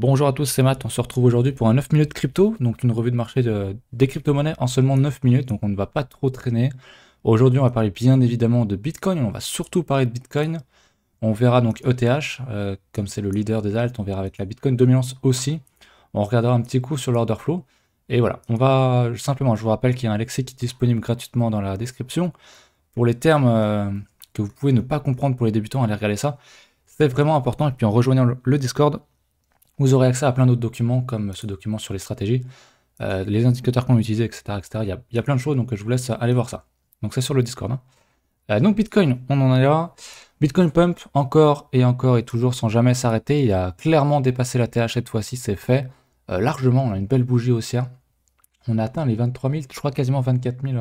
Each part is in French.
Bonjour à tous, c'est Matt. On se retrouve aujourd'hui pour un 9 minutes crypto, donc une revue de marché de, des crypto-monnaies en seulement 9 minutes, donc on ne va pas trop traîner. Aujourd'hui, on va parler bien évidemment de Bitcoin, on va surtout parler de Bitcoin. On verra donc ETH, euh, comme c'est le leader des altes, on verra avec la Bitcoin dominance aussi. On regardera un petit coup sur l'order flow. Et voilà, on va simplement, je vous rappelle qu'il y a un lexique qui est disponible gratuitement dans la description. Pour les termes euh, que vous pouvez ne pas comprendre pour les débutants, allez regarder ça. C'est vraiment important. Et puis en rejoignant le Discord, vous aurez accès à plein d'autres documents, comme ce document sur les stratégies, euh, les indicateurs qu'on utilisait, etc. etc. Il, y a, plein de choses, donc euh, je vous laisse aller voir ça. Donc c'est sur le Discord. Hein. Euh, donc Bitcoin, on en est là. Bitcoin Pump, encore et encore et toujours, sans jamais s'arrêter. Il a clairement dépassé la TH cette fois-ci, c'est fait. largement, on a une belle bougie haussière. Hein. On a atteint les 23 000, je crois quasiment 24 000,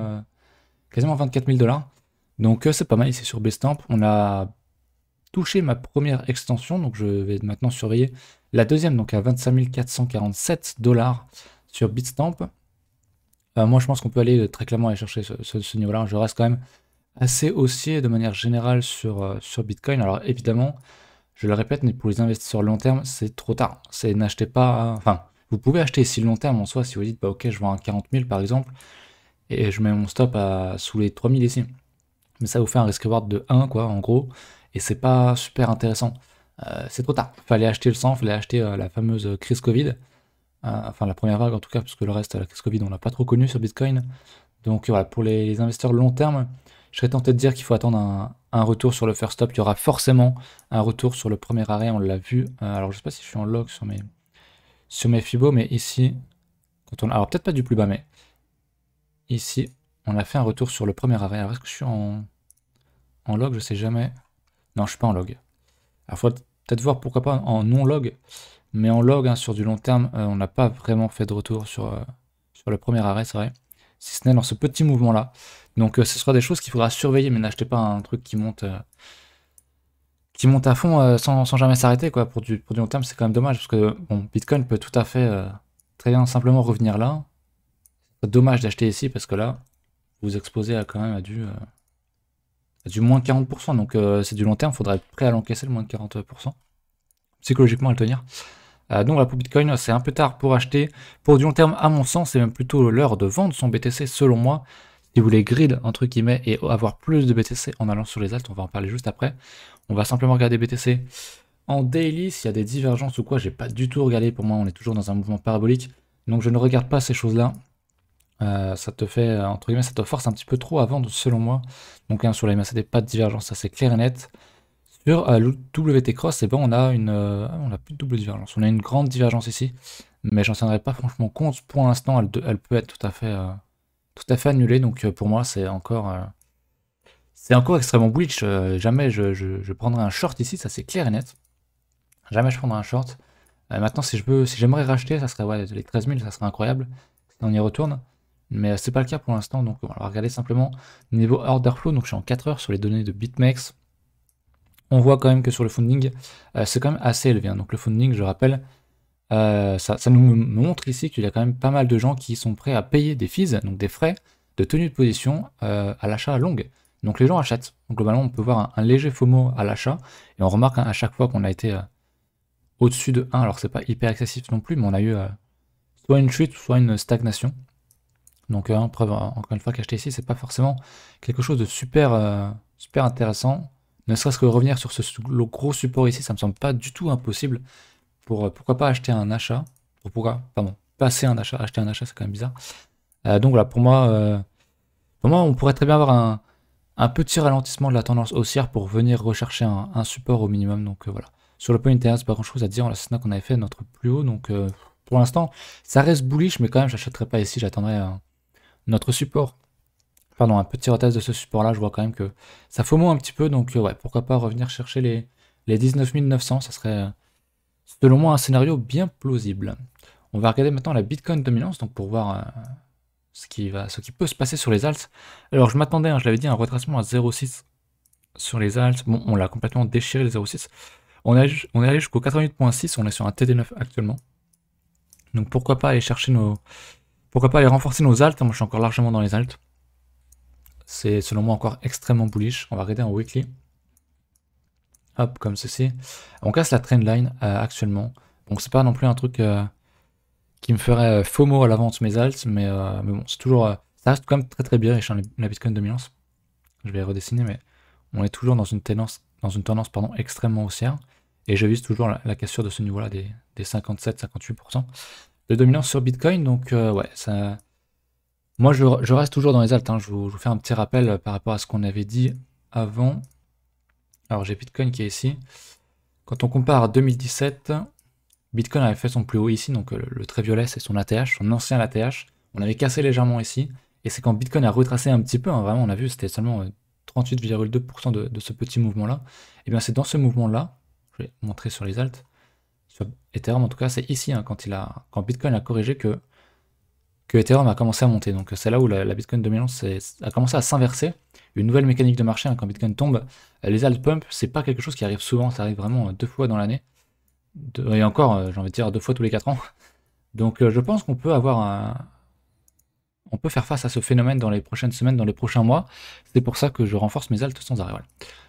quasiment 24 dollars. Donc c'est pas mal, c'est sur Bestamp. On a touché ma première extension, donc je vais maintenant surveiller la deuxième, donc à 25 447 dollars sur Bitstamp. Euh, moi, je pense qu'on peut aller très clairement aller chercher ce, niveau-là. Je reste quand même assez haussier de manière générale sur, euh, sur Bitcoin. Alors évidemment, je le répète, mais pour les investisseurs long terme, c'est trop tard. C'est n'achetez pas. Enfin, vous pouvez acheter si long terme en soi si vous dites bah ok, je vends à 40 000 par exemple et je mets mon stop à sous les 3000 ici. Mais ça vous fait un risque reward de 1 quoi en gros et c'est pas super intéressant. Euh, c'est trop tard. Fallait acheter le sang, fallait acheter euh, la fameuse crise Covid. Euh, enfin, la première vague en tout cas, puisque le reste, la crise Covid, on l'a pas trop connu sur Bitcoin. Donc voilà, pour les, investisseurs long terme, je serais tenté de dire qu'il faut attendre un, retour sur le first stop. Il y aura forcément un retour sur le premier arrêt, on l'a vu. alors, je sais pas si je suis en log sur mes, sur mes Fibo, mais ici, quand on, alors peut-être pas du plus bas, mais ici, on a fait un retour sur le premier arrêt. Alors, est-ce que je suis en, en log Je sais jamais. Non, je suis pas en log. Alors, faudrait peut-être voir pourquoi pas en non-log, mais en log, hein, sur du long terme, euh, on n'a pas vraiment fait de retour sur, euh, sur le premier arrêt, c'est vrai. Si ce n'est dans ce petit mouvement-là. Donc, euh, ce sera des choses qu'il faudra surveiller, mais n'achetez pas un truc qui monte qui monte à fond sans, jamais s'arrêter, quoi. Pour du, pour long terme, c'est quand même dommage, parce que bon, Bitcoin peut tout à fait très bien simplement revenir là. C'est dommage d'acheter ici, parce que là, vous vous exposez à quand même à du du moins 40%. Donc euh, c'est du long terme, il faudrait être prêt à l'encaisser le moins de 40%. Psychologiquement à le tenir. Euh, donc la pour Bitcoin, c'est un peu tard pour acheter. Pour du long terme, à mon sens, c'est même plutôt l'heure de vendre son BTC selon moi. Si vous voulez grid entre guillemets et avoir plus de BTC en allant sur les altes, on va en parler juste après. On va simplement regarder BTC en daily. S'il y a des divergences ou quoi, j'ai pas du tout regardé. Pour moi, on est toujours dans un mouvement parabolique. Donc je ne regarde pas ces choses-là. Euh, ça te fait, euh, entre guillemets, ça te force un petit peu trop avant vendre, selon moi. Donc hein, sur la MSD pas de divergence, ça c'est clair et net. Sur euh, le WT Cross, et on a une, on a plus de double divergence. On a une grande divergence ici, mais j'en tiendrai pas franchement compte. Pour l'instant, elle, elle, peut être tout à fait, tout à fait annulée. Donc pour moi, c'est encore, c'est encore extrêmement bullish. jamais je, je, prendrai un short ici, ça c'est clair et net. Jamais je prendrai un short. maintenant, si je si j'aimerais racheter, ça serait ouais, les 13 000, ça serait incroyable. Si on y retourne mais euh, c'est pas le cas pour l'instant, donc on va regarder simplement niveau order flow, donc je suis en 4 heures sur les données de BitMEX. On voit quand même que sur le funding, euh, c'est quand même assez élevé. Hein. Donc le funding, je rappelle, euh, ça, nous montre ici qu'il y a quand même pas mal de gens qui sont prêts à payer des fees, donc des frais de tenue de position à l'achat à longue. Donc les gens achètent. Donc globalement, on peut voir un, léger FOMO à l'achat, et on remarque hein, à chaque fois qu'on a été au-dessus de 1, alors c'est pas hyper excessif non plus, mais on a eu soit une chute, soit une stagnation. Donc, hein, preuve, encore une fois, ici, c'est pas forcément quelque chose de super, euh, super intéressant. Ne serait-ce que revenir sur ce gros support ici, ça me semble pas du tout impossible pour euh, pourquoi pas acheter un achat. pourquoi, pardon, passer un achat, acheter un achat, c'est quand même bizarre. Euh, donc voilà, pour moi, on pourrait très bien avoir un, petit ralentissement de la tendance haussière pour venir rechercher un, support au minimum. Donc voilà. Sur le point interne, c'est pas grand chose à dire. On a qu'on avait fait notre plus haut. Donc pour l'instant, ça reste bullish, mais quand même, j'achèterai pas ici. J'attendrai un notre support. Pardon, un petit retest de ce support-là, je vois quand même que ça moins un petit peu, donc euh, ouais, pourquoi pas revenir chercher les, les 19 900, ça serait euh, selon moi un scénario bien plausible. On va regarder maintenant la Bitcoin dominance, donc pour voir euh, ce, qui va, ce qui peut se passer sur les alts. Alors je m'attendais, hein, je l'avais dit, un retracement à 0,6 sur les alts. Bon, on l'a complètement déchiré les 0,6. On, a, on est allé jusqu'au 88.6, on est sur un TD9 actuellement. Donc pourquoi pas aller chercher nos, pourquoi pas aller renforcer nos altes hein, Moi, je suis encore largement dans les altes. C'est selon moi encore extrêmement bullish. On va regarder en weekly. Hop, comme ceci. On casse la trendline line euh, actuellement. Donc, c'est pas non plus un truc euh, qui me ferait euh, faux mot à l'avance mes altes, mais, bon, c'est toujours. ça reste quand même très très bien riche la Bitcoin dominance. Je vais redessiner, mais on est toujours dans une tendance, dans une tendance pardon, extrêmement haussière. Et je vise toujours la, cassure de ce niveau-là des 57-58%. Le dominance sur Bitcoin. Donc, euh, ouais, ça. Moi, je, reste toujours dans les altes. Hein. Je, vous, fais un petit rappel euh, par rapport à ce qu'on avait dit avant. Alors, j'ai Bitcoin qui est ici. Quand on compare à 2017, Bitcoin avait fait son plus haut ici. Donc, euh, le, très violet, c'est son ATH, son ancien ATH. On avait cassé légèrement ici. Et c'est quand Bitcoin a retracé un petit peu. Hein, vraiment, on a vu, c'était seulement 38,2% de, de, ce petit mouvement-là. Et eh bien, c'est dans ce mouvement-là, je vais montrer sur les altes, Ethereum, en tout cas, c'est ici, hein, quand, il a, quand Bitcoin a corrigé, que, que Ethereum a commencé à monter. Donc c'est là où la, Bitcoin 2011 a commencé à s'inverser. Une nouvelle mécanique de marché, hein, quand Bitcoin tombe, les alt pumps, c'est pas quelque chose qui arrive souvent, ça arrive vraiment euh, deux fois dans l'année. et encore, euh, j'ai envie de dire deux fois tous les quatre ans. Donc euh, je pense qu'on peut avoir un, on peut faire face à ce phénomène dans les prochaines semaines, dans les prochains mois. C'est pour ça que je renforce mes alt sans arrêt.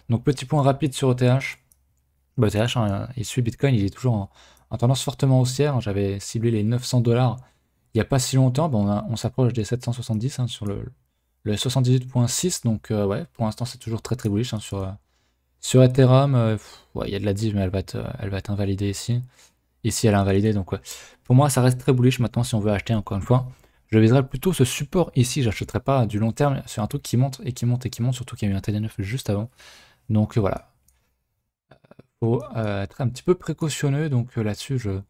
Donc petit point rapide sur ETH. Bah, suit Bitcoin, il est toujours en, tendance fortement haussière. J'avais ciblé les 900 dollars il n'y a pas si longtemps. Bah, on, s'approche des 770 hein, sur le, 78.6. Donc, euh, ouais, pour l'instant, c'est toujours très très bullish hein, euh, sur, Ethereum. Euh, il y a de la div, mais elle va, être invalidée ici. Ici, elle est invalidée. Donc, pour moi, ça reste très bullish maintenant si on veut acheter encore une fois. Je viserais plutôt ce support ici. J'achèterai pas du long terme sur un truc qui monte et qui monte et qui monte, surtout qu'il y a eu un TD9 juste avant. Donc voilà, euh, être un petit peu précautionneux. Donc euh, là-dessus, je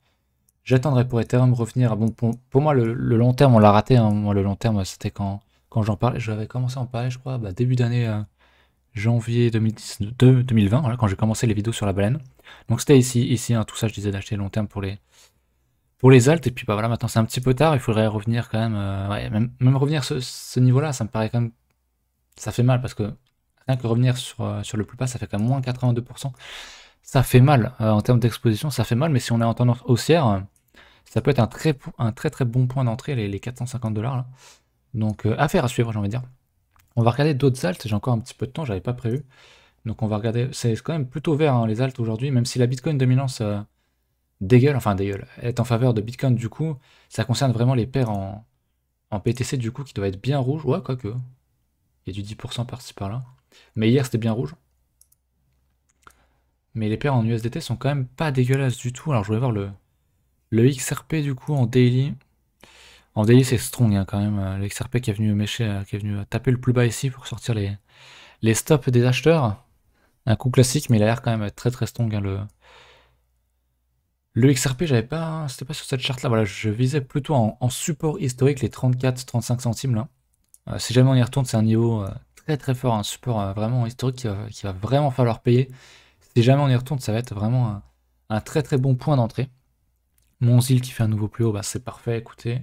j'attendrai pour Ethereum revenir. Bon, pour, pour moi, le, long terme, on l'a raté. Hein. Moi, le long terme, c'était quand, quand j'en parlais. J'avais commencé à en parler, je crois, bah, début d'année euh, janvier 2010 2020, quand j'ai commencé les vidéos sur la baleine. Donc c'était ici, ici hein, tout ça, je disais d'acheter long terme pour les pour les altes. Et puis bah, voilà, maintenant c'est un petit peu tard. Il faudrait revenir quand même. même, revenir ce, niveau-là, ça me paraît quand même. Ça fait mal parce que rien que revenir sur, sur le plus bas, ça fait quand même moins 82% ça fait mal. Euh, en termes d'exposition, ça fait mal, mais si on est en tendance haussière, ça peut être un très, un très, très bon point d'entrée, les, 450 dollars. Donc, euh, affaire à suivre, j'ai envie de dire. On va regarder d'autres altes, j'ai encore un petit peu de temps, j'avais pas prévu. Donc, on va regarder, c'est quand même plutôt vert hein, les altes aujourd'hui, même si la Bitcoin dominance euh, dégueule, enfin dégueule, est en faveur de Bitcoin du coup, ça concerne vraiment les paires en, PTC du coup qui doivent être bien rouges, ouais, quoique. Il y a du 10% par-ci par-là. Mais hier, c'était bien rouge. Mais les paires en USDT sont quand même pas dégueulasses du tout. Alors je voulais voir le, le XRP du coup en daily. En daily c'est strong hein, quand même. Euh, le XRP qui est venu euh, qui est venu euh, taper le plus bas ici pour sortir les, les stops des acheteurs. Un coup classique, mais il a l'air quand même très très strong. Hein, le, le XRP, j'avais pas. Hein, c'était pas sur cette charte là. Voilà, je visais plutôt en, support historique les 34-35 centimes là. si jamais on y retourne, c'est un niveau très très fort, un support vraiment historique qui va, vraiment falloir payer si jamais on y retourne, ça va être vraiment un, très très bon point d'entrée. Mon zil qui fait un nouveau plus haut, bah, c'est parfait, écoutez.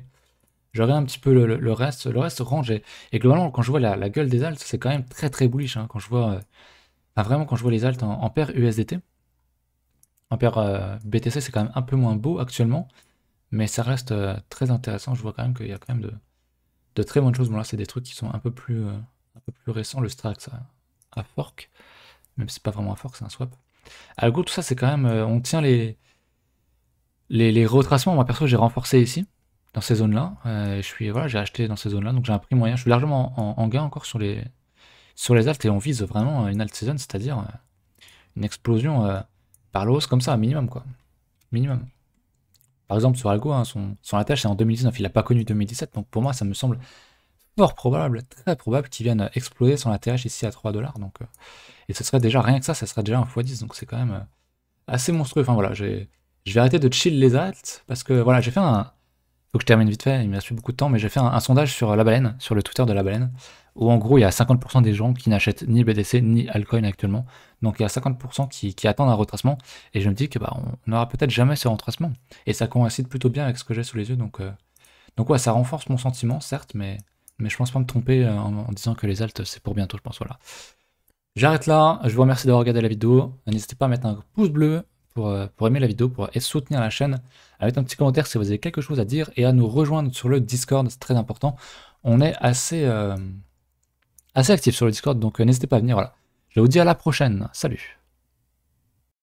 Je un petit peu le, reste, le reste range. Et, globalement, quand je vois la, la gueule des altes, c'est quand même très très bullish. Hein, quand je vois, euh, vraiment, quand je vois les altes en, en paire USDT, en paire euh, BTC, c'est quand même un peu moins beau actuellement. Mais ça reste euh, très intéressant. Je vois quand même qu'il y a quand même de, très bonnes choses. Bon, là, c'est des trucs qui sont un peu plus, un peu plus récents. Le Strax à Fork. Même si c'est pas vraiment un fort, c'est un swap. Algo, tout ça, c'est quand même. Euh, on tient les, les, retracements. Moi, perso, j'ai renforcé ici, dans ces zones-là. Euh, je suis voilà, j'ai acheté dans ces zones-là, donc j'ai un prix moyen. Je suis largement en, gain encore sur les sur les altes et on vise vraiment euh, une alt season, c'est-à-dire une explosion par l'os, comme ça, minimum quoi. Minimum. Par exemple, sur Algo, hein, son, son attache, c'est en 2019. Il n'a pas connu 2017, donc pour moi, ça me semble probable, très probable qu'il vienne exploser son ATH ici à 3 dollars. Donc, euh, et ce serait déjà, rien que ça, ça serait déjà un x10, donc c'est quand même euh, assez monstrueux. Enfin voilà, j'ai, je vais arrêter de chill les alt parce que voilà, j'ai fait un... Faut que je termine vite fait, il m'a reste beaucoup de temps, mais j'ai fait un, sondage sur la baleine, sur le Twitter de la baleine, où en gros, il y a 50% des gens qui n'achètent ni BDC ni Alcoin actuellement. Donc il y a 50% qui, attendent un retracement, et je me dis que bah, on n'aura peut-être jamais ce retracement. Et ça coïncide plutôt bien avec ce que j'ai sous les yeux, donc... Euh, donc ouais, ça renforce mon sentiment, certes, mais mais je pense pas me tromper euh, en, disant que les altes, c'est pour bientôt, je pense. Voilà. J'arrête là. Je vous remercie d'avoir regardé la vidéo. N'hésitez pas à mettre un pouce bleu pour, euh, aimer la vidéo pour, soutenir la chaîne. avec un petit commentaire si vous avez quelque chose à dire et à nous rejoindre sur le Discord. C'est très important. On est assez, euh, actifs assez actif sur le Discord, donc n'hésitez pas à venir. Voilà. Je vous dis à la prochaine. Salut.